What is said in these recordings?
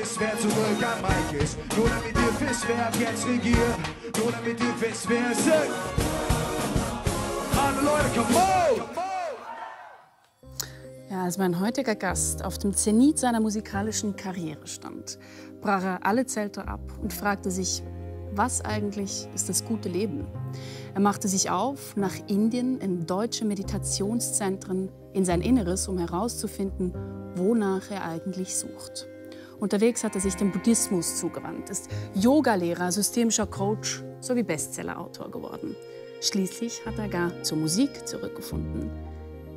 wisst, wer zurück am Mike ist. Nur damit ihr wisst, wer ab jetzt regiert. Nur damit ihr wisst, wer es ist. Alle Leute, come on! Ja, als mein heutiger Gast auf dem Zenit seiner musikalischen Karriere stand, brach er alle Zelte ab und fragte sich, was eigentlich ist das gute Leben? Er machte sich auf nach Indien in deutsche Meditationszentren, in sein Inneres, um herauszufinden, wonach er eigentlich sucht. Unterwegs hat er sich dem Buddhismus zugewandt, ist Yogalehrer, systemischer Coach sowie Bestsellerautor geworden. Schließlich hat er gar zur Musik zurückgefunden.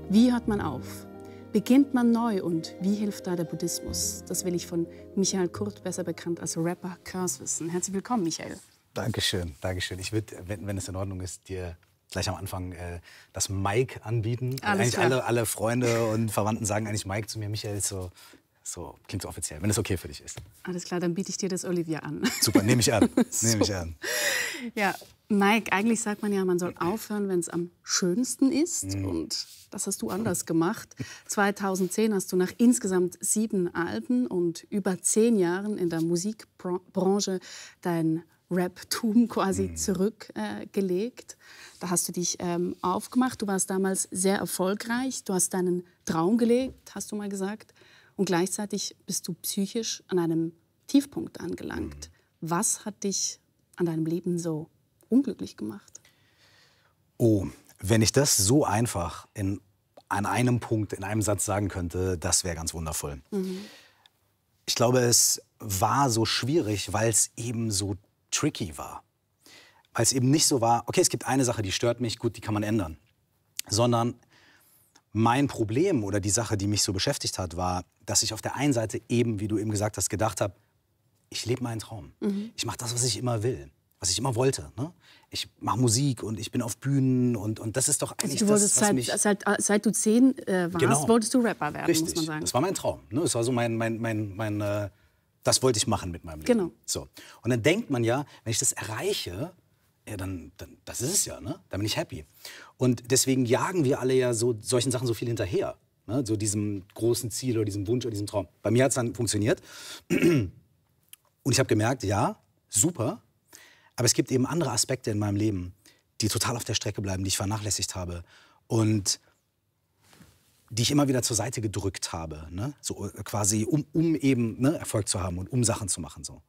Wie hört man auf? Beginnt man neu und wie hilft da der Buddhismus? Das will ich von Michael Kurt, besser bekannt als Rapper Curse, wissen. Herzlich willkommen, Michael. Dankeschön, Dankeschön. Ich würde, wenn, wenn es in Ordnung ist, dir gleich am Anfang äh, das Mike anbieten. eigentlich alle, alle Freunde und Verwandten sagen eigentlich Mike zu mir. Michael ist so so klingt so offiziell, wenn es okay für dich ist. Alles klar, dann biete ich dir das Olivia an. Super, nehme ich an. so. Nehme ich an. Ja, Mike, eigentlich sagt man ja, man soll aufhören, wenn es am schönsten ist. Mhm. Und das hast du anders gemacht. 2010 hast du nach insgesamt sieben Alben und über zehn Jahren in der Musikbranche dein Rap-Tum quasi mhm. zurückgelegt. Äh, da hast du dich ähm, aufgemacht. Du warst damals sehr erfolgreich. Du hast deinen Traum gelegt, hast du mal gesagt. Und gleichzeitig bist du psychisch an einem Tiefpunkt angelangt. Mhm. Was hat dich an deinem Leben so unglücklich gemacht? Oh, wenn ich das so einfach in, an einem Punkt, in einem Satz sagen könnte, das wäre ganz wundervoll. Mhm. Ich glaube, es war so schwierig, weil es eben so tricky war. Weil es eben nicht so war, okay, es gibt eine Sache, die stört mich, gut, die kann man ändern. Sondern mein Problem oder die Sache, die mich so beschäftigt hat, war, dass ich auf der einen Seite eben, wie du eben gesagt hast, gedacht habe, ich lebe meinen Traum. Mhm. Ich mache das, was ich immer will, was ich immer wollte. Ne? Ich mache Musik und ich bin auf Bühnen und, und das ist doch also eigentlich also du das, was seit, mich... Seit, äh, seit du zehn äh, warst, genau. wolltest du Rapper werden, Richtig. muss man sagen. Das war mein Traum. Ne? Das war so mein, mein, mein, mein äh, das wollte ich machen mit meinem Leben. Genau. So. Und dann denkt man ja, wenn ich das erreiche, ja, dann, dann, das ist es ja, ne? Dann bin ich happy. Und deswegen jagen wir alle ja so solchen Sachen so viel hinterher. Ne? So diesem großen Ziel oder diesem Wunsch oder diesem Traum. Bei mir hat es dann funktioniert. Und ich habe gemerkt, ja, super. Aber es gibt eben andere Aspekte in meinem Leben, die total auf der Strecke bleiben, die ich vernachlässigt habe. Und die ich immer wieder zur Seite gedrückt habe. Ne? So äh, quasi, um, um eben ne, Erfolg zu haben und um Sachen zu machen. So.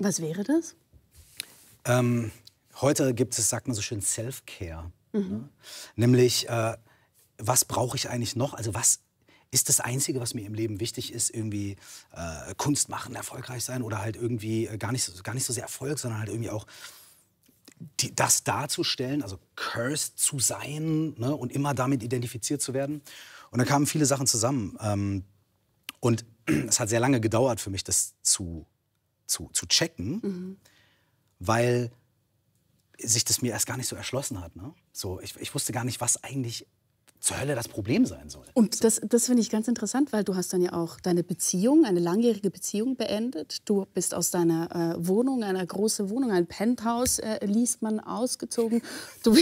Was wäre das? Ähm, Heute gibt es, sagt man so schön, Self-Care. Mhm. Ne? Nämlich, äh, was brauche ich eigentlich noch? Also was ist das Einzige, was mir im Leben wichtig ist, irgendwie äh, Kunst machen, erfolgreich sein oder halt irgendwie äh, gar, nicht so, gar nicht so sehr Erfolg, sondern halt irgendwie auch die, das darzustellen, also cursed zu sein ne? und immer damit identifiziert zu werden. Und da kamen viele Sachen zusammen. Ähm, und es hat sehr lange gedauert für mich, das zu, zu, zu checken, mhm. weil sich das mir erst gar nicht so erschlossen hat. Ne? So, ich, ich wusste gar nicht, was eigentlich zur Hölle das Problem sein soll. Und das, das finde ich ganz interessant, weil du hast dann ja auch deine Beziehung, eine langjährige Beziehung beendet. Du bist aus deiner äh, Wohnung, einer großen Wohnung, ein Penthouse, äh, liest man, ausgezogen. Du,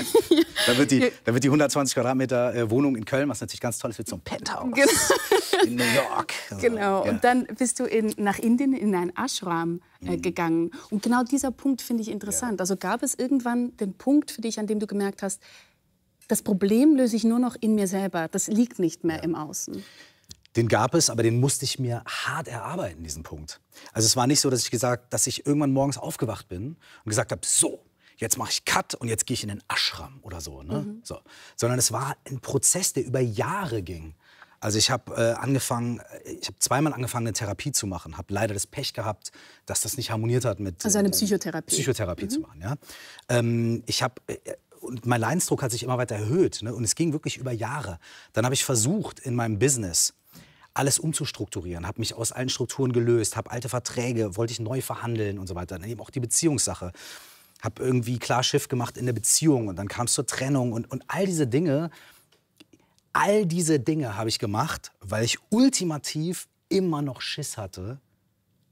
da, wird die, da wird die 120 Quadratmeter äh, Wohnung in Köln, was natürlich ganz toll ist, wird so ein Penthouse. Genau. In New York. Also, genau. Ja. Und dann bist du in, nach Indien in ein Ashram äh, mhm. gegangen. Und genau dieser Punkt finde ich interessant. Ja. Also gab es irgendwann den Punkt für dich, an dem du gemerkt hast, das Problem löse ich nur noch in mir selber. Das liegt nicht mehr ja. im Außen. Den gab es, aber den musste ich mir hart erarbeiten, diesen Punkt. Also es war nicht so, dass ich gesagt, dass ich irgendwann morgens aufgewacht bin und gesagt habe, so, jetzt mache ich Cut und jetzt gehe ich in den Ashram oder so, ne? Mhm. so. Sondern es war ein Prozess, der über Jahre ging. Also ich habe äh, angefangen, ich habe zweimal angefangen, eine Therapie zu machen, habe leider das Pech gehabt, dass das nicht harmoniert hat mit also eine äh, Psychotherapie, Psychotherapie mhm. zu machen. Ja, ähm, ich habe äh, und mein Leidensdruck hat sich immer weiter erhöht ne? und es ging wirklich über Jahre. Dann habe ich versucht in meinem Business alles umzustrukturieren, habe mich aus allen Strukturen gelöst, habe alte Verträge, wollte ich neu verhandeln und so weiter. Dann ne, eben auch die Beziehungssache. Habe irgendwie klar Schiff gemacht in der Beziehung und dann kam es zur Trennung und, und all diese Dinge all diese Dinge habe ich gemacht, weil ich ultimativ immer noch Schiss hatte,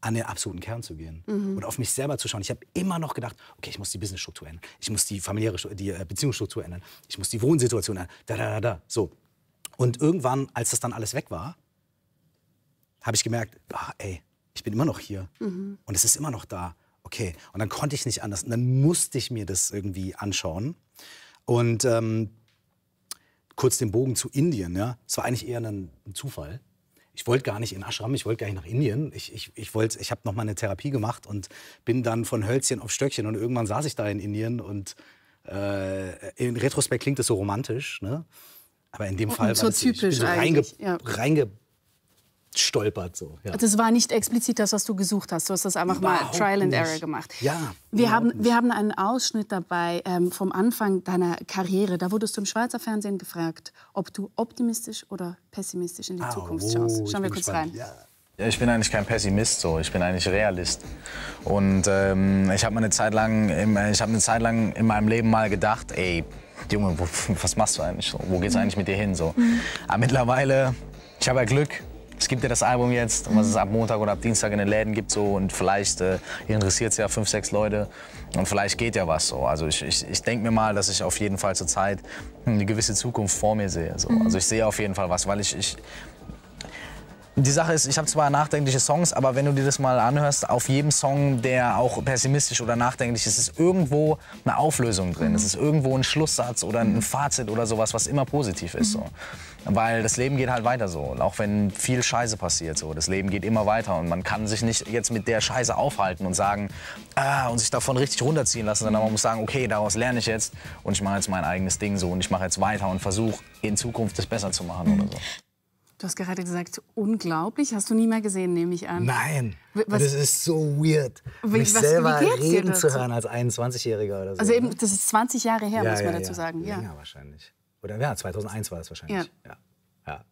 an den absoluten Kern zu gehen mhm. und auf mich selber zu schauen. Ich habe immer noch gedacht, okay, ich muss die Businessstruktur ändern, ich muss die familiäre die äh, Beziehungsstruktur ändern, ich muss die Wohnsituation ändern, da da da da, so. Und irgendwann, als das dann alles weg war, habe ich gemerkt, ah, ey, ich bin immer noch hier mhm. und es ist immer noch da. Okay, und dann konnte ich nicht anders und dann musste ich mir das irgendwie anschauen und ähm, kurz den Bogen zu Indien. Ja? Es war eigentlich eher ein Zufall. Ich wollte gar nicht in Ashram, ich wollte gar nicht nach Indien. Ich, ich, ich, ich habe noch mal eine Therapie gemacht und bin dann von Hölzchen auf Stöckchen. Und irgendwann saß ich da in Indien. Und äh, in Retrospekt klingt das so romantisch. Ne? Aber in dem oh, Fall und so war das, typisch so reinge, ja. reinge stolpert. So. Ja. Das also war nicht explizit das, was du gesucht hast. Du hast das einfach Überhaupt mal Trial and nicht. Error gemacht. Ja. Wir haben, nicht. wir haben einen Ausschnitt dabei ähm, vom Anfang deiner Karriere. Da wurdest du im Schweizer Fernsehen gefragt, ob du optimistisch oder pessimistisch in die ah, Zukunft oh, schaust. Schauen wir kurz gespannt. rein. Ja. Ich bin eigentlich kein Pessimist, so. ich bin eigentlich Realist. Und ähm, ich habe eine, Zeit lang, hab eine Zeit lang in meinem Leben mal gedacht, ey, Junge, wo, was machst du eigentlich? Wo geht's mhm. eigentlich mit dir hin? So. Mhm. Aber mittlerweile, ich habe ja Glück, es gibt ja das Album jetzt, was es ab Montag oder ab Dienstag in den Läden gibt so und vielleicht äh, interessiert es ja fünf, sechs Leute und vielleicht geht ja was so. Also ich, ich, ich denke mir mal, dass ich auf jeden Fall zurzeit eine gewisse Zukunft vor mir sehe. So. Also ich sehe auf jeden Fall was, weil ich, ich die Sache ist, ich habe zwar nachdenkliche Songs, aber wenn du dir das mal anhörst, auf jedem Song, der auch pessimistisch oder nachdenklich ist, ist irgendwo eine Auflösung drin. Mhm. Es ist irgendwo ein Schlusssatz oder ein Fazit oder sowas, was immer positiv ist. So. Weil das Leben geht halt weiter so, auch wenn viel Scheiße passiert. So. Das Leben geht immer weiter und man kann sich nicht jetzt mit der Scheiße aufhalten und sagen, ah, und sich davon richtig runterziehen lassen, sondern man muss sagen, okay, daraus lerne ich jetzt und ich mache jetzt mein eigenes Ding so und ich mache jetzt weiter und versuche in Zukunft das besser zu machen mhm. oder so. Du hast gerade gesagt, unglaublich. Hast du nie mehr gesehen, nehme ich an. Nein. Was? Das ist so weird, wie, mich was, selber reden zu hören als 21-Jähriger oder so. Also eben, ne? das ist 20 Jahre her, ja, muss man ja, dazu ja. sagen. Länger ja, wahrscheinlich. Oder ja, 2001 war das wahrscheinlich. Ja. Ja.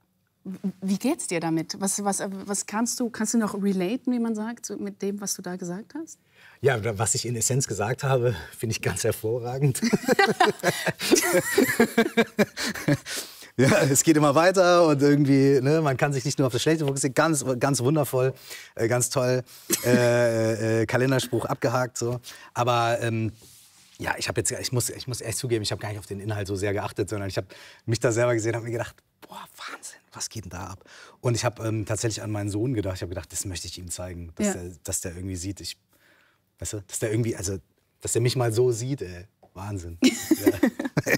Wie geht's dir damit? Was, was, was kannst du, kannst du noch relaten, wie man sagt, mit dem, was du da gesagt hast? Ja, was ich in Essenz gesagt habe, finde ich ganz hervorragend. ja, es geht immer weiter und irgendwie, ne, man kann sich nicht nur auf das Schlechte fokussieren. Ganz, ganz wundervoll, äh, ganz toll, äh, äh, äh, Kalenderspruch abgehakt. So. Aber ähm, ja, ich habe jetzt, ich muss, ich muss echt zugeben, ich habe gar nicht auf den Inhalt so sehr geachtet, sondern ich habe mich da selber gesehen und habe mir gedacht, boah, Wahnsinn, was geht denn da ab? Und ich habe ähm, tatsächlich an meinen Sohn gedacht, ich habe gedacht, das möchte ich ihm zeigen, dass, ja. der, dass der irgendwie sieht, ich, weißt du, dass der irgendwie, also, dass der mich mal so sieht, ey. Wahnsinn. Ja.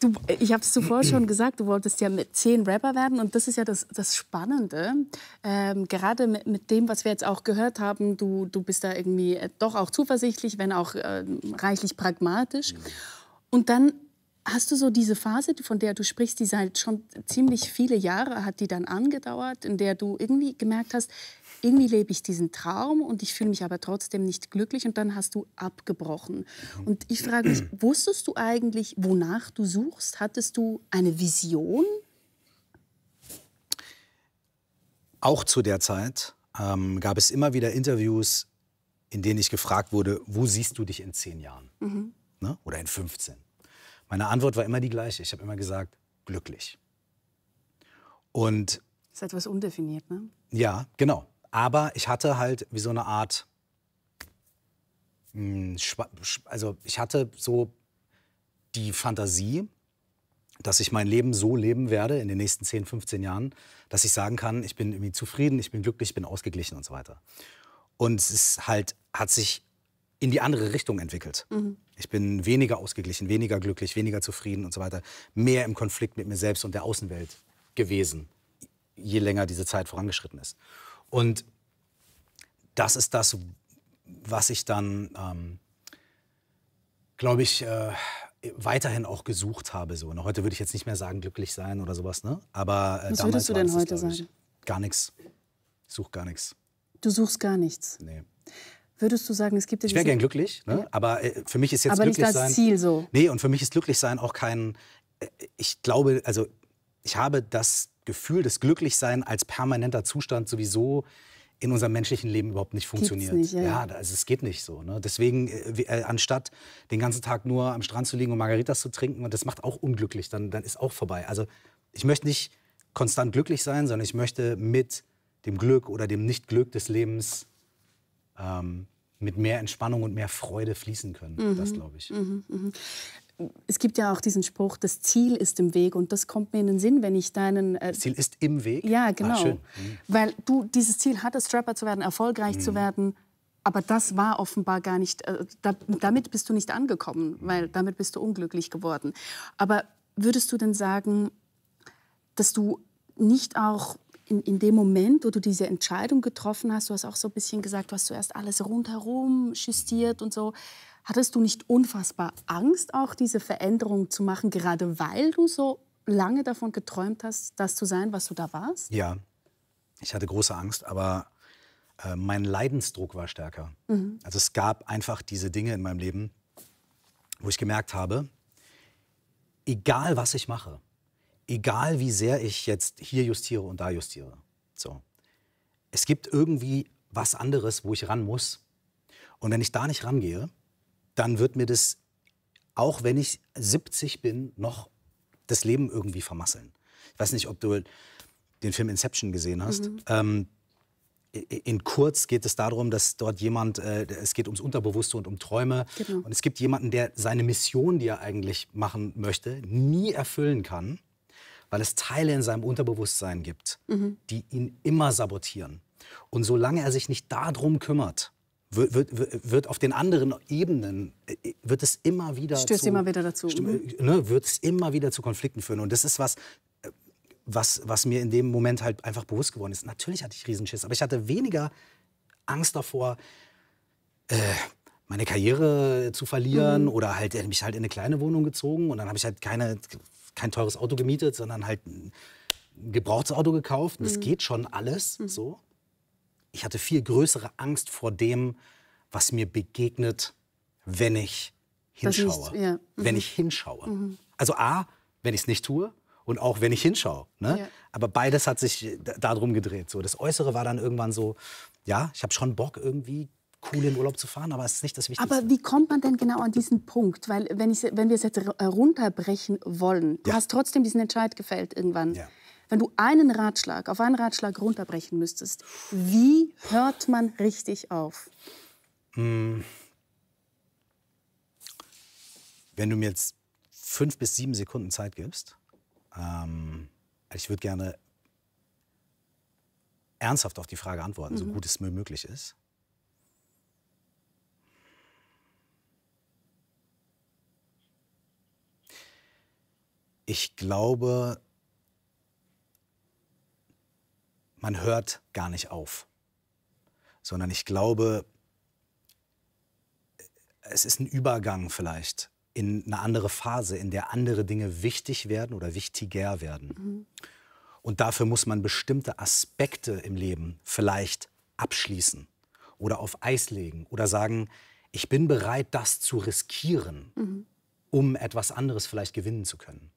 du, ich habe es zuvor schon gesagt, du wolltest ja mit zehn Rapper werden und das ist ja das, das Spannende. Ähm, gerade mit, mit, dem, was wir jetzt auch gehört haben, du, du bist da irgendwie äh, doch auch zuversichtlich, wenn auch äh, reichlich pragmatisch. Mhm. Und dann hast du so diese Phase, von der du sprichst, die seit schon ziemlich viele Jahre hat die dann angedauert, in der du irgendwie gemerkt hast, irgendwie lebe ich diesen Traum und ich fühle mich aber trotzdem nicht glücklich und dann hast du abgebrochen. Und ich frage mich, wusstest du eigentlich, wonach du suchst? Hattest du eine Vision? Auch zu der Zeit ähm, gab es immer wieder Interviews, in denen ich gefragt wurde, wo siehst du dich in zehn Jahren mhm. ne? oder in 15? Meine Antwort war immer die gleiche. Ich habe immer gesagt, glücklich. Und das ist etwas undefiniert, ne? Ja, genau. Aber ich hatte halt wie so eine Art, hm, also ich hatte so die Fantasie, dass ich mein Leben so leben werde in den nächsten 10, 15 Jahren, dass ich sagen kann, ich bin irgendwie zufrieden, ich bin glücklich, ich bin ausgeglichen und so weiter. Und es ist halt, hat sich in die andere Richtung entwickelt. Mhm. Ich bin weniger ausgeglichen, weniger glücklich, weniger zufrieden und so weiter, mehr im Konflikt mit mir selbst und der Außenwelt gewesen, je länger diese Zeit vorangeschritten ist. Und das ist das, was ich dann, ähm, glaube ich, äh, weiterhin auch gesucht habe. So. Und ne? heute würde ich jetzt nicht mehr sagen, glücklich sein oder sowas. Ne? Aber, äh, was würdest du denn heute sagen? Gar nichts. Ich suche gar nichts. Du suchst gar nichts? Nee. Würdest du sagen, es gibt... Ich wäre gern glücklich, ne? Ja. aber äh, für mich ist jetzt aber glücklich sein... Aber nicht das Ziel so. Nee, und für mich ist glücklich sein auch kein... Äh, ich glaube, also ich habe das Gefühl des Glücklichseins als permanenter Zustand sowieso in unserem menschlichen Leben überhaupt nicht funktioniert. Nicht, ja. ja, also es geht nicht so. Ne? Deswegen, äh, äh, anstatt den ganzen Tag nur am Strand zu liegen und Margaritas zu trinken, und das macht auch unglücklich, dann, dann ist auch vorbei. Also ich möchte nicht konstant glücklich sein, sondern ich möchte mit dem Glück oder dem Nicht-Glück des Lebens ähm, mit mehr Entspannung und mehr Freude fließen können. Mhm. Das glaube ich. Mhm, mhm es gibt ja auch diesen Spruch, das Ziel ist im Weg und das kommt mir in den Sinn, wenn ich deinen... Äh das Ziel ist im Weg? Ja, genau. Ah, mhm. Weil du dieses Ziel hattest, Rapper zu werden, erfolgreich mhm. zu werden, aber das war offenbar gar nicht, äh, da, damit bist du nicht angekommen, weil damit bist du unglücklich geworden. Aber würdest du denn sagen, dass du nicht auch in, in, dem Moment, wo du diese Entscheidung getroffen hast, du hast auch so ein bisschen gesagt, du hast zuerst alles rundherum justiert und so, Hattest du nicht unfassbar Angst, auch diese Veränderung zu machen, gerade weil du so lange davon geträumt hast, das zu sein, was du da warst? Ja, ich hatte große Angst, aber äh, mein Leidensdruck war stärker. Mhm. Also es gab einfach diese Dinge in meinem Leben, wo ich gemerkt habe, egal was ich mache, egal wie sehr ich jetzt hier justiere und da justiere, so, es gibt irgendwie was anderes, wo ich ran muss. Und wenn ich da nicht rangehe, dann wird mir das, auch wenn ich 70 bin, noch das Leben irgendwie vermasseln. Ich weiß nicht, ob du den Film Inception gesehen hast. Mhm. Ähm, in kurz geht es darum, dass dort jemand, äh, es geht ums Unterbewusste und um Träume. Genau. Und es gibt jemanden, der seine Mission, die er eigentlich machen möchte, nie erfüllen kann, weil es Teile in seinem Unterbewusstsein gibt, mhm. die ihn immer sabotieren. Und solange er sich nicht darum kümmert, wird, wird, wird auf den anderen Ebenen äh, wird es immer wieder stößt zu, immer wieder dazu stimmt, mhm. ne, wird es immer wieder zu Konflikten führen und das ist was äh, was was mir in dem Moment halt einfach bewusst geworden ist natürlich hatte ich Riesenschiss aber ich hatte weniger Angst davor äh, meine Karriere zu verlieren mhm. oder halt äh, mich halt in eine kleine Wohnung gezogen und dann habe ich halt keine kein teures Auto gemietet sondern halt ein gebrauchtes Auto gekauft mhm. das geht schon alles mhm. so ich hatte viel größere Angst vor dem, was mir begegnet, wenn ich hinschaue. Ja. Mhm. Wenn ich hinschaue. Mhm. Also A, wenn ich es nicht tue und auch wenn ich hinschaue. Ne? Ja. Aber beides hat sich darum gedreht. So, das Äußere war dann irgendwann so, ja, ich habe schon Bock irgendwie cool in Urlaub zu fahren, aber es ist nicht das Wichtigste. Aber wie kommt man denn genau an diesen Punkt? Weil wenn, ich, wenn wir es jetzt runterbrechen wollen, du hast trotzdem diesen Entscheid gefällt irgendwann. Ja. Wenn du einen Ratschlag auf einen Ratschlag runterbrechen müsstest, wie hört man richtig auf? Hm. Wenn du mir jetzt fünf bis sieben Sekunden Zeit gibst, ähm, ich würde gerne ernsthaft auf die Frage antworten, mhm. so gut es mir möglich ist. Ich glaube, man hört gar nicht auf, sondern ich glaube, es ist ein Übergang vielleicht in eine andere Phase, in der andere Dinge wichtig werden oder wichtiger werden. Mhm. Und dafür muss man bestimmte Aspekte im Leben vielleicht abschließen oder auf Eis legen oder sagen, ich bin bereit, das zu riskieren, mhm. um etwas anderes vielleicht gewinnen zu können.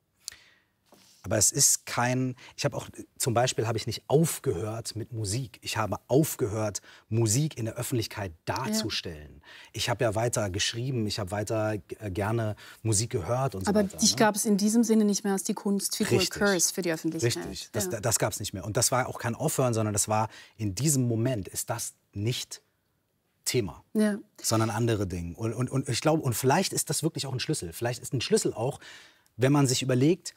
Aber es ist kein, ich habe auch, zum Beispiel habe ich nicht aufgehört mit Musik. Ich habe aufgehört, Musik in der Öffentlichkeit darzustellen. Ja. Ich habe ja weiter geschrieben, ich habe weiter äh, gerne Musik gehört und Aber so weiter. Aber dich ne? gab es in diesem Sinne nicht mehr als die Kunstfigur Richtig. Curse für die Öffentlichkeit. Richtig, das, ja. das gab es nicht mehr. Und das war auch kein Aufhören, sondern das war, in diesem Moment ist das nicht Thema, ja. sondern andere Dinge. Und, und, und ich glaube, und vielleicht ist das wirklich auch ein Schlüssel. Vielleicht ist ein Schlüssel auch, wenn man sich überlegt,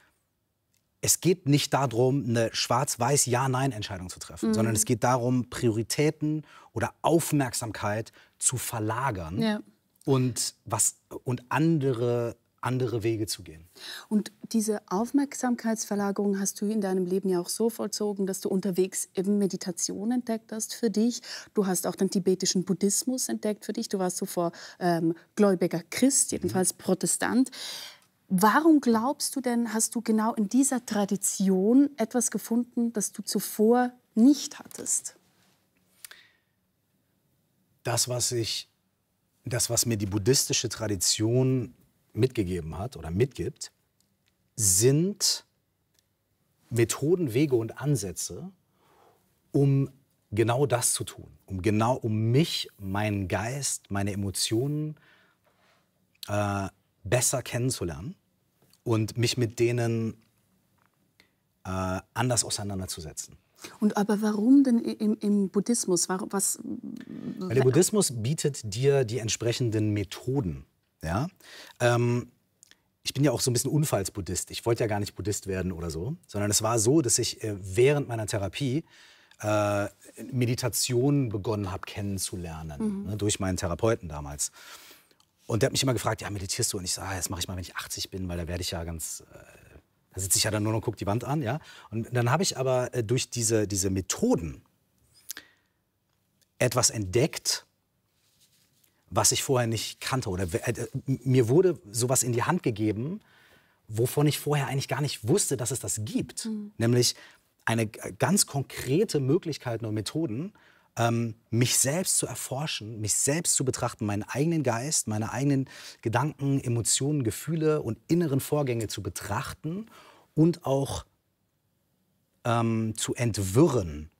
es geht nicht darum, eine schwarz-weiß Ja-Nein-Entscheidung zu treffen, mhm. sondern es geht darum, Prioritäten oder Aufmerksamkeit zu verlagern ja. und, was, und andere, andere Wege zu gehen. Und diese Aufmerksamkeitsverlagerung hast du in deinem Leben ja auch so vollzogen, dass du unterwegs eben Meditation entdeckt hast für dich. Du hast auch den tibetischen Buddhismus entdeckt für dich. Du warst zuvor ähm, gläubiger Christ, mhm. jedenfalls mhm. Protestant. Warum glaubst du denn, hast du genau in dieser Tradition etwas gefunden, das du zuvor nicht hattest? Das, was ich, das, was mir die buddhistische Tradition mitgegeben hat oder mitgibt, sind Methoden, Wege und Ansätze, um genau das zu tun, um genau um mich, meinen Geist, meine Emotionen äh, besser kennenzulernen und mich mit denen äh, anders auseinanderzusetzen. Und aber warum denn im, im Buddhismus? Was, Weil der Buddhismus bietet dir die entsprechenden Methoden. Ja? Ähm, ich bin ja auch so ein bisschen Unfallsbuddhist. Ich wollte ja gar nicht Buddhist werden oder so, sondern es war so, dass ich äh, während meiner Therapie äh, Meditation begonnen habe kennenzulernen, mhm. ne, durch meinen Therapeuten damals. Und der hat mich immer gefragt, ja, meditierst du? Und ich sage, ah, das mache ich mal, wenn ich 80 bin, weil da werde ich ja ganz, äh, da sitze ich ja dann nur noch und gucke die Wand an, ja. Und dann habe ich aber äh, durch diese, diese Methoden etwas entdeckt, was ich vorher nicht kannte. Oder äh, mir wurde sowas in die Hand gegeben, wovon ich vorher eigentlich gar nicht wusste, dass es das gibt. Mhm. Nämlich eine ganz konkrete Möglichkeit und Methoden, ähm, mich selbst zu erforschen, mich selbst zu betrachten, meinen eigenen Geist, meine eigenen Gedanken, Emotionen, Gefühle und inneren Vorgänge zu betrachten und auch ähm, zu entwirren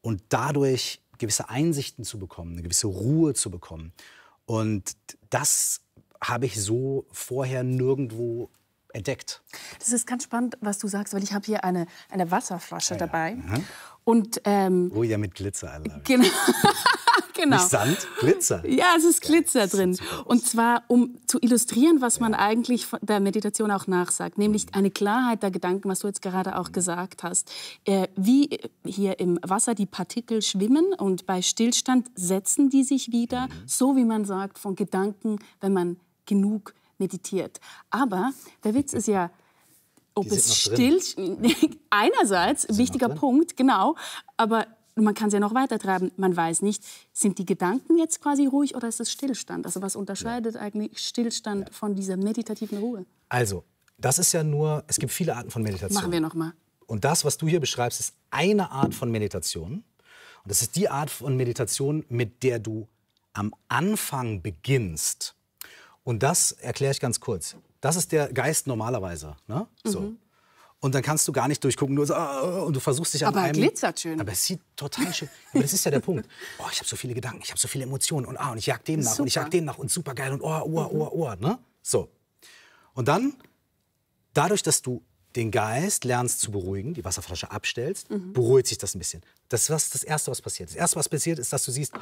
und dadurch gewisse Einsichten zu bekommen, eine gewisse Ruhe zu bekommen. Und das habe ich so vorher nirgendwo entdeckt. Das ist ganz spannend, was du sagst, weil ich habe hier eine, eine Wasserflasche ah ja, dabei. Ja. Mhm. Und, ähm, ja mit Glitzer, Alter. Genau. genau. Nicht Sand, Glitzer. Ja, es ist Glitzer ja, drin. Ist und zwar, um zu illustrieren, was ja. man eigentlich der Meditation auch nachsagt, nämlich eine Klarheit der Gedanken, was du jetzt gerade auch mhm. gesagt hast. Äh, wie hier im Wasser die Partikel schwimmen und bei Stillstand setzen die sich wieder, mhm. so wie man sagt, von Gedanken, wenn man genug meditiert. Aber der Witz ist ja, ob es still einerseits wichtiger Punkt genau, aber man kann es ja noch weiter treiben. Man weiß nicht, sind die Gedanken jetzt quasi ruhig oder ist es Stillstand? Also was unterscheidet ja. eigentlich Stillstand ja. von dieser meditativen Ruhe? Also das ist ja nur, es gibt viele Arten von Meditation. Machen wir nochmal. Und das, was du hier beschreibst, ist eine Art von Meditation. Und das ist die Art von Meditation, mit der du am Anfang beginnst. Und das erkläre ich ganz kurz. Das ist der Geist normalerweise. Ne? So. Mhm. Und dann kannst du gar nicht durchgucken, nur so, ah, und du versuchst dich an aber einem... Aber glitzert schön. Aber es sieht total schön. Aber das ist ja der Punkt. Oh, ich habe so viele Gedanken, ich habe so viele Emotionen und ah, und ich jag dem nach super. und ich jag dem nach und super geil und oh, oh, mhm. oh, oh, ne? So. Und dann, dadurch, dass du den Geist lernst zu beruhigen, die Wasserflasche abstellst, mhm. beruhigt sich das ein bisschen. Das ist das Erste, was passiert. Das Erste, was passiert, ist, dass du siehst,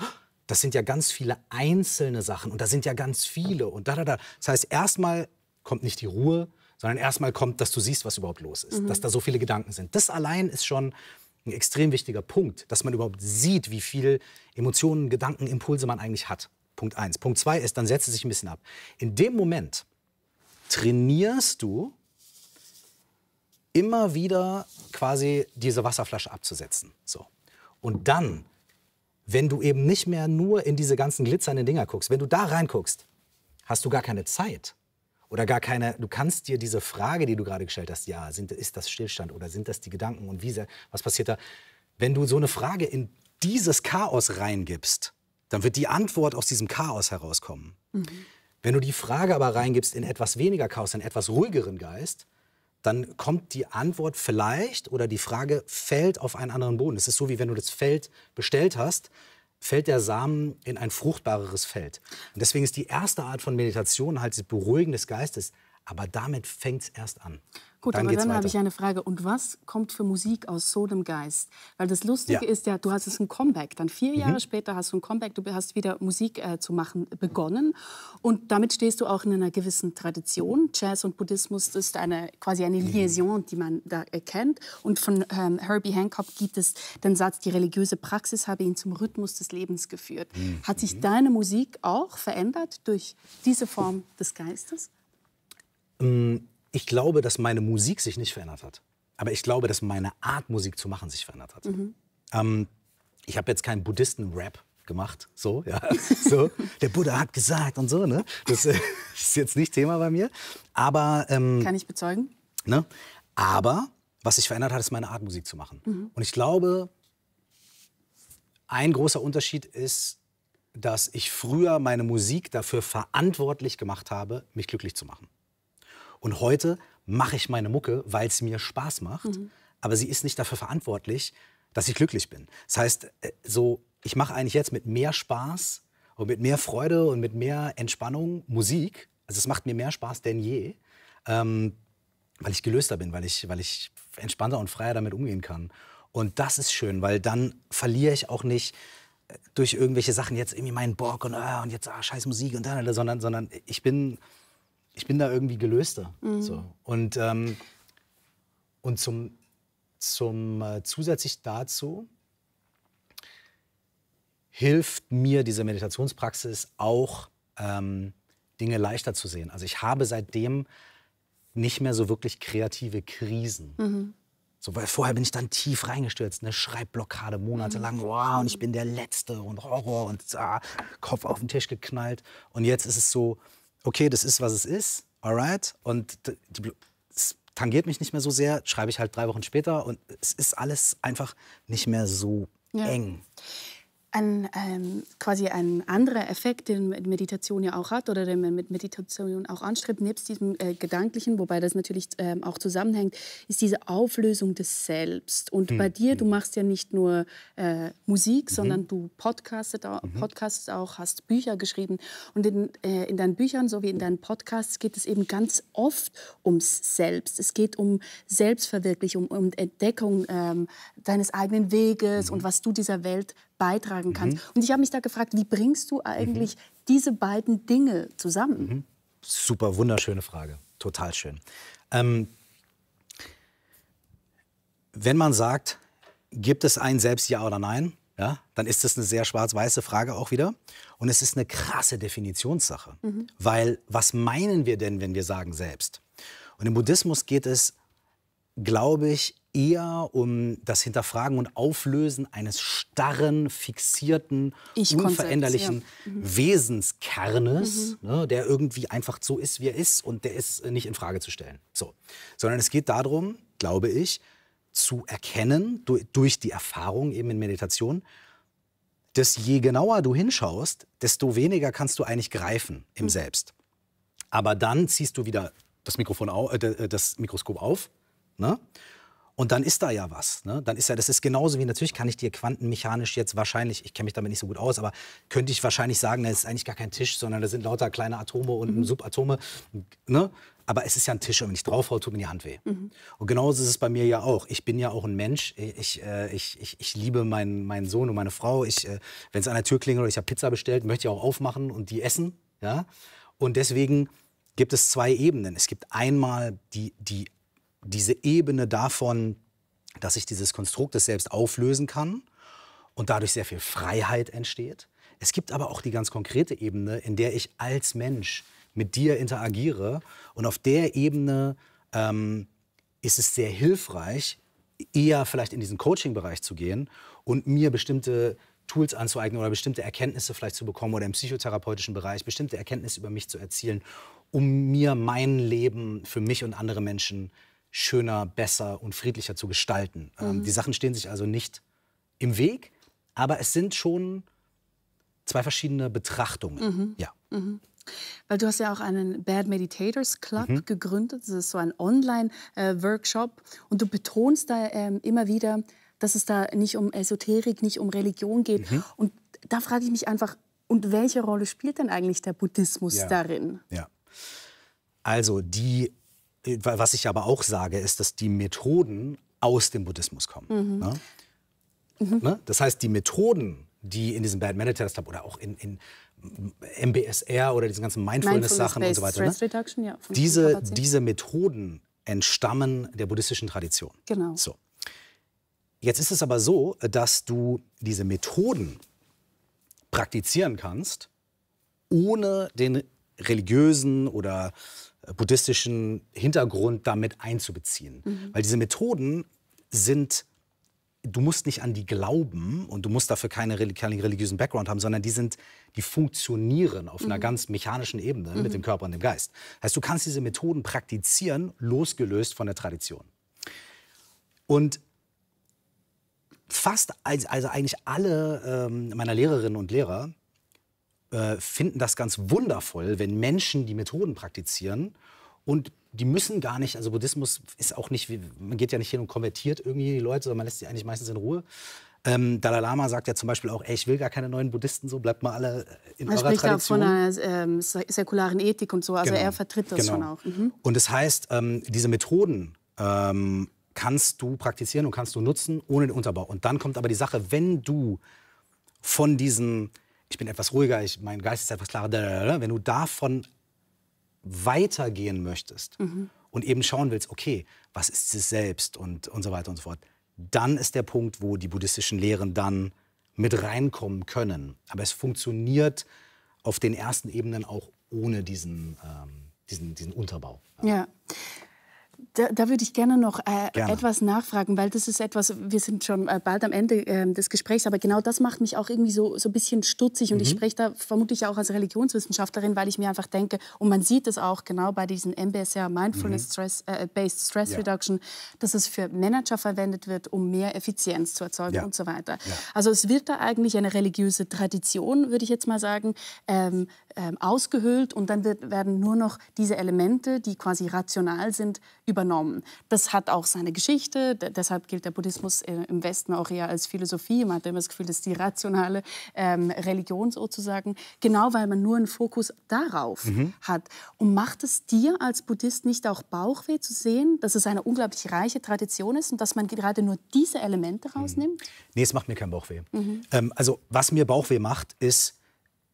das sind ja ganz viele einzelne Sachen und da sind ja ganz viele und da, da, da. Das heißt, erstmal kommt nicht die Ruhe, sondern erstmal kommt, dass du siehst, was überhaupt los ist, mhm. dass da so viele Gedanken sind. Das allein ist schon ein extrem wichtiger Punkt, dass man überhaupt sieht, wie viele Emotionen, Gedanken, Impulse man eigentlich hat. Punkt eins. Punkt zwei ist, dann setzt es sich ein bisschen ab. In dem Moment trainierst du immer wieder quasi diese Wasserflasche abzusetzen. So. Und dann, wenn du eben nicht mehr nur in diese ganzen glitzernden Dinger guckst, wenn du da reinguckst, hast du gar keine Zeit, oder gar keine, du kannst dir diese Frage, die du gerade gestellt hast, ja, sind, ist das Stillstand oder sind das die Gedanken und wie, was passiert da? Wenn du so eine Frage in dieses Chaos reingibst, dann wird die Antwort aus diesem Chaos herauskommen. Mhm. Wenn du die Frage aber reingibst in etwas weniger Chaos, in etwas ruhigeren Geist, dann kommt die Antwort vielleicht oder die Frage fällt auf einen anderen Boden. Es ist so, wie wenn du das Feld bestellt hast fällt der Samen in ein fruchtbareres Feld. Und deswegen ist die erste Art von Meditation halt das Beruhigen des Geistes. Aber damit fängt es erst an. Gut, dann aber dann habe ich eine Frage. Und was kommt für Musik aus so einem Geist? Weil das Lustige ja. ist ja, du hast es ein Comeback. Dann vier Jahre mhm. später hast du ein Comeback, du hast wieder Musik äh, zu machen begonnen. Und damit stehst du auch in einer gewissen Tradition. Jazz und Buddhismus ist eine, quasi eine mhm. Liaison, die man da erkennt. Und von ähm, Herbie Hancock gibt es den Satz, die religiöse Praxis habe ihn zum Rhythmus des Lebens geführt. Mhm. Hat sich mhm. deine Musik auch verändert durch diese Form des Geistes? Ähm, ich glaube, dass meine Musik sich nicht verändert hat. Aber ich glaube, dass meine Art, Musik zu machen, sich verändert hat. Mhm. Ähm, ich habe jetzt keinen Buddhisten-Rap gemacht, so, ja, so. Der Buddha hat gesagt und so, ne? Das äh, ist jetzt nicht Thema bei mir. Aber. Ähm, Kann ich bezeugen. Ne? Aber was sich verändert hat, ist meine Art, Musik zu machen. Mhm. Und ich glaube, ein großer Unterschied ist, dass ich früher meine Musik dafür verantwortlich gemacht habe, mich glücklich zu machen. Und heute mache ich meine Mucke, weil es mir Spaß macht. Mhm. Aber sie ist nicht dafür verantwortlich, dass ich glücklich bin. Das heißt, äh, so, ich mache eigentlich jetzt mit mehr Spaß und mit mehr Freude und mit mehr Entspannung Musik. Also es macht mir mehr Spaß denn je, ähm, weil ich gelöster bin, weil ich, weil ich entspannter und freier damit umgehen kann. Und das ist schön, weil dann verliere ich auch nicht äh, durch irgendwelche Sachen jetzt irgendwie meinen Bock und, ah, und jetzt ah, scheiß Musik und da, sondern, sondern ich bin ich bin da irgendwie gelöster. Mhm. So. Und, ähm, und zum, zum äh, zusätzlich dazu hilft mir diese Meditationspraxis auch, ähm, Dinge leichter zu sehen. Also ich habe seitdem nicht mehr so wirklich kreative Krisen. Mhm. So, weil vorher bin ich dann tief reingestürzt, eine Schreibblockade monatelang, mhm. wow, und ich bin der Letzte und Horror und ah, Kopf auf den Tisch geknallt. Und jetzt ist es so, okay, das ist, was es ist, alright, und es tangiert mich nicht mehr so sehr, schreibe ich halt drei Wochen später und es ist alles einfach nicht mehr so ja. eng. Ein, ähm, quasi ein anderer Effekt, den Meditation ja auch hat oder den man mit Meditation auch anstrebt, nebst diesem äh, Gedanklichen, wobei das natürlich ähm, auch zusammenhängt, ist diese Auflösung des Selbst. Und mhm. bei dir, hm. du machst ja nicht nur äh, Musik, mhm. sondern du podcastet, mhm. podcastest auch, hast Bücher geschrieben. Und in, äh, in deinen Büchern sowie in deinen Podcasts geht es eben ganz oft ums Selbst. Es geht um Selbstverwirklichung, um Entdeckung ähm, deines eigenen Weges und mhm. was du dieser Welt beitragen beitragen mhm. kannst. Mhm. Und ich habe mich da gefragt, wie bringst du eigentlich mhm. diese beiden Dinge zusammen? Mhm. Super, wunderschöne Frage. Total schön. Ähm, wenn man sagt, gibt es ein Selbst ja oder nein, ja, dann ist das eine sehr schwarz-weiße Frage auch wieder. Und es ist eine krasse Definitionssache. Mhm. Weil was meinen wir denn, wenn wir sagen selbst? Und im Buddhismus geht es, glaube ich, eher um das Hinterfragen und Auflösen eines starren, fixierten, ich unveränderlichen mhm. Wesenskernes, mhm. Ne, der irgendwie einfach so ist, wie er ist und der ist äh, nicht in Frage zu stellen. So. Sondern es geht darum, glaube ich, zu erkennen durch, durch die Erfahrung eben in Meditation, dass je genauer du hinschaust, desto weniger kannst du eigentlich greifen im mhm. Selbst. Aber dann ziehst du wieder das, Mikrofon au, äh, äh das Mikroskop auf ne? Und dann ist da ja was. Ne? Dann ist ja, das ist genauso wie natürlich kann ich dir quantenmechanisch jetzt wahrscheinlich, ich kenne mich damit nicht so gut aus, aber könnte ich wahrscheinlich sagen, das ist eigentlich gar kein Tisch, sondern da sind lauter kleine Atome und mhm. Subatome. Ne? Aber es ist ja ein Tisch und wenn ich draufhau, tut mir die Hand weh. Mhm. Und genauso ist es bei mir ja auch. Ich bin ja auch ein Mensch. Ich, äh, ich, ich, ich liebe meinen, meinen Sohn und meine Frau. äh, wenn es an der Tür klingelt oder ich habe Pizza bestellt, möchte ich auch aufmachen und die essen. Ja? Und deswegen gibt es zwei Ebenen. Es gibt einmal die, die diese Ebene davon, dass ich dieses Konstrukt des Selbst auflösen kann und dadurch sehr viel Freiheit entsteht. Es gibt aber auch die ganz konkrete Ebene, in der ich als Mensch mit dir interagiere. Und auf der Ebene ähm, ist es sehr hilfreich, eher vielleicht in diesen Coaching-Bereich zu gehen und mir bestimmte Tools anzueignen oder bestimmte Erkenntnisse vielleicht zu bekommen oder im psychotherapeutischen Bereich bestimmte Erkenntnisse über mich zu erzielen, um mir mein Leben für mich und andere Menschen zu schöner, besser und friedlicher zu gestalten. Ähm, mhm. Ähm, die Sachen stehen sich also nicht im Weg, aber es sind schon zwei verschiedene Betrachtungen. Mhm. Ja. Mhm. Weil du hast ja auch einen Bad Meditators Club mhm. gegründet. Das ist so ein Online-Workshop. Äh, und du betonst da ähm, immer wieder, dass es da nicht um Esoterik, nicht um Religion geht. Mhm. Und da frage ich mich einfach, und welche Rolle spielt denn eigentlich der Buddhismus ja. darin? Ja. Also die was ich aber auch sage, ist, dass die Methoden aus dem Buddhismus kommen. Mhm. Ne? Mhm. Ne? Das heißt, die Methoden, die in diesem Bad Meditators Tab oder auch in, in MBSR oder diesen ganzen Mindfulness-Sachen Mindfulness und so weiter, ne? Stress ne? Reduction, ja, diese, diese Methoden entstammen der buddhistischen Tradition. Genau. So. Jetzt ist es aber so, dass du diese Methoden praktizieren kannst, ohne den religiösen oder äh, buddhistischen Hintergrund damit einzubeziehen. Mhm. Weil diese Methoden sind, du musst nicht an die glauben und du musst dafür keine, keinen religiösen Background haben, sondern die sind, die funktionieren auf mhm. einer ganz mechanischen Ebene mhm. mit dem mhm. Körper und dem Geist. Heißt, du kannst diese Methoden praktizieren, losgelöst von der Tradition. Und fast, also eigentlich alle ähm, meiner Lehrerinnen und Lehrer äh, finden das ganz wundervoll, wenn Menschen die Methoden praktizieren und die müssen gar nicht, also Buddhismus ist auch nicht, man geht ja nicht hin und konvertiert irgendwie die Leute, sondern man lässt sie eigentlich meistens in Ruhe. Ähm, Dalai Lama sagt ja zum Beispiel auch, ey, ich will gar keine neuen Buddhisten, so bleibt mal alle in man eurer spricht Tradition. Er spricht von einer ähm, säkularen Ethik und so, also genau. er vertritt das genau. schon auch. Mhm. Und das heißt, ähm, diese Methoden ähm, kannst du praktizieren und kannst du nutzen ohne den Unterbau. Und dann kommt aber die Sache, wenn du von diesen ich bin etwas ruhiger, ich, mein Geist ist etwas klarer. Wenn du davon weitergehen möchtest mhm. und eben schauen willst, okay, was ist es selbst und, und so weiter und so fort, dann ist der Punkt, wo die buddhistischen Lehren dann mit reinkommen können. Aber es funktioniert auf den ersten Ebenen auch ohne diesen, ähm, diesen, diesen Unterbau. Ja. ja da, da, würde ich gerne noch äh, gerne. etwas nachfragen, weil das ist etwas, wir sind schon äh, bald am Ende äh, des Gesprächs, aber genau das macht mich auch irgendwie so, so ein bisschen stutzig und mhm. ich spreche da vermutlich auch als Religionswissenschaftlerin, weil ich mir einfach denke, und man sieht es auch genau bei diesen MBSR, Mindfulness mhm. Stress, äh, Based Stress ja. Reduction, dass es für Manager verwendet wird, um mehr Effizienz zu erzeugen ja. und so weiter. Ja. Also es wird da eigentlich eine religiöse Tradition, würde ich jetzt mal sagen, ähm, ähm, ausgehöhlt und dann wird, werden nur noch diese Elemente, die quasi rational sind, übernommen. Das hat auch seine Geschichte. D deshalb gilt der Buddhismus äh, im Westen auch eher als Philosophie. Man hat immer das Gefühl, das ist die rationale ähm, Religion sozusagen. Genau weil man nur einen Fokus darauf mhm. hat. Und macht es dir als Buddhist nicht auch Bauchweh zu sehen, dass es eine unglaublich reiche Tradition ist und dass man gerade nur diese Elemente mhm. rausnimmt? Mhm. Nee, es macht mir keinen Bauchweh. Mhm. Ähm, also was mir Bauchweh macht, ist,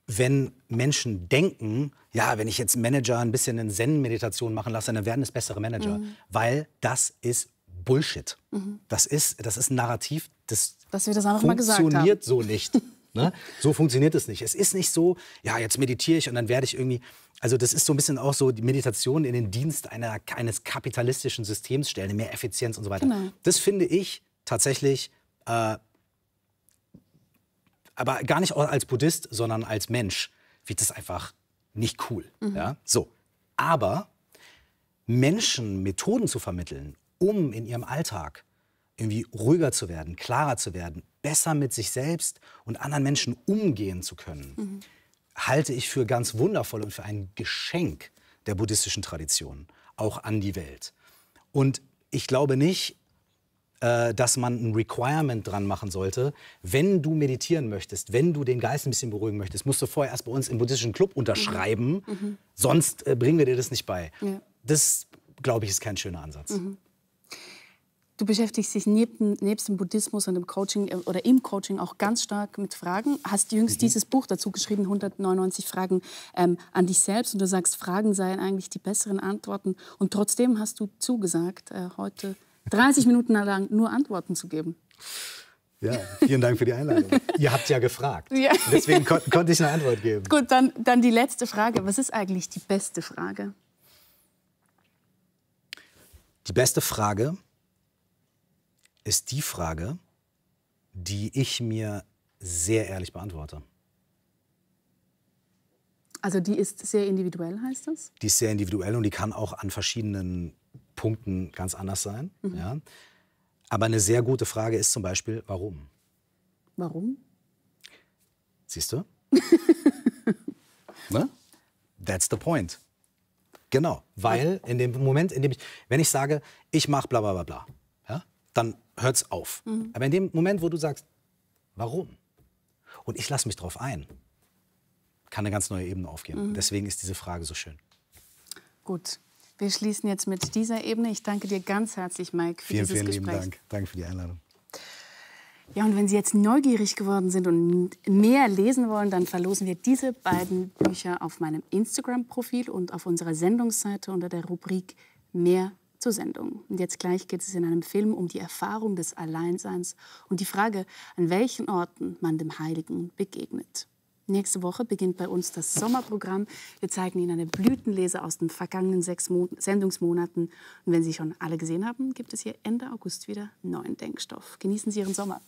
wenn Menschen denken, ja, wenn ich jetzt Manager ein bisschen eine Zen-Meditation machen lasse, dann werden es bessere Manager. Mhm. Weil das ist Bullshit. Mhm. Das, ist, das ist ein Narrativ, das, das funktioniert so nicht. ne? So funktioniert es nicht. Es ist nicht so, ja, jetzt meditiere ich und dann werde ich irgendwie. Also das ist so ein bisschen auch so die Meditation in den Dienst einer, eines kapitalistischen Systems stellen, mehr Effizienz und so weiter. Genau. Das finde ich tatsächlich äh, aber gar nicht als Buddhist, sondern als Mensch, wird das einfach nicht cool. Mhm. Ja? So. Aber Menschen Methoden zu vermitteln, um in ihrem Alltag irgendwie ruhiger zu werden, klarer zu werden, besser mit sich selbst und anderen Menschen umgehen zu können, mhm. halte ich für ganz wundervoll und für ein Geschenk der buddhistischen Tradition, auch an die Welt. Und ich glaube nicht, äh, dass man ein Requirement dran machen sollte. Wenn du meditieren möchtest, wenn du den Geist ein bisschen beruhigen möchtest, musst du vorher erst bei uns im buddhistischen Club unterschreiben. Mhm. mhm. Sonst äh, bringen wir dir das nicht bei. Ja. Das, glaube ich, ist kein schöner Ansatz. Mhm. Du beschäftigst dich neben, nebst dem Buddhismus und dem Coaching äh, oder im Coaching auch ganz stark mit Fragen. Hast jüngst mhm. dieses Buch dazu geschrieben, 199 Fragen ähm, an dich selbst. Und du sagst, Fragen seien eigentlich die besseren Antworten. Und trotzdem hast du zugesagt, äh, heute 30 Minuten lang nur Antworten zu geben. Ja, vielen Dank für die Einladung. Ihr habt ja gefragt. Ja. Deswegen kon konnte ich eine Antwort geben. Gut, dann, dann die letzte Frage. Was ist eigentlich die beste Frage? Die beste Frage ist die Frage, die ich mir sehr ehrlich beantworte. Also die ist sehr individuell, heißt das? Die ist sehr individuell und die kann auch an verschiedenen Punkten ganz anders sein. Mhm. Ja. Aber eine sehr gute Frage ist zum Beispiel, warum? Warum? Siehst du? ne? That's the point. Genau, weil in dem Moment, in dem ich, wenn ich sage, ich mache bla bla bla bla, ja, dann hört's auf. Mhm. Aber in dem Moment, wo du sagst, warum? Und ich lasse mich drauf ein, kann eine ganz neue Ebene aufgehen. Mhm. Deswegen ist diese Frage so schön. Gut, wir schließen jetzt mit dieser Ebene. Ich danke dir ganz herzlich, Mike, für vielen, dieses vielen Gespräch. Vielen lieben Dank. Danke für die Einladung. Ja, und wenn Sie jetzt neugierig geworden sind und mehr lesen wollen, dann verlosen wir diese beiden Bücher auf meinem Instagram-Profil und auf unserer Sendungsseite unter der Rubrik Mehr zur Sendung. Und jetzt gleich geht es in einem Film um die Erfahrung des Alleinseins und die Frage, an welchen Orten man dem Heiligen begegnet. Nächste Woche beginnt bei uns das Sommerprogramm. Wir zeigen Ihnen eine Blütenlese aus den vergangenen sechs Mon Sendungsmonaten. Und wenn Sie schon alle gesehen haben, gibt es hier Ende August wieder neuen Denkstoff. Genießen Sie Ihren Sommer.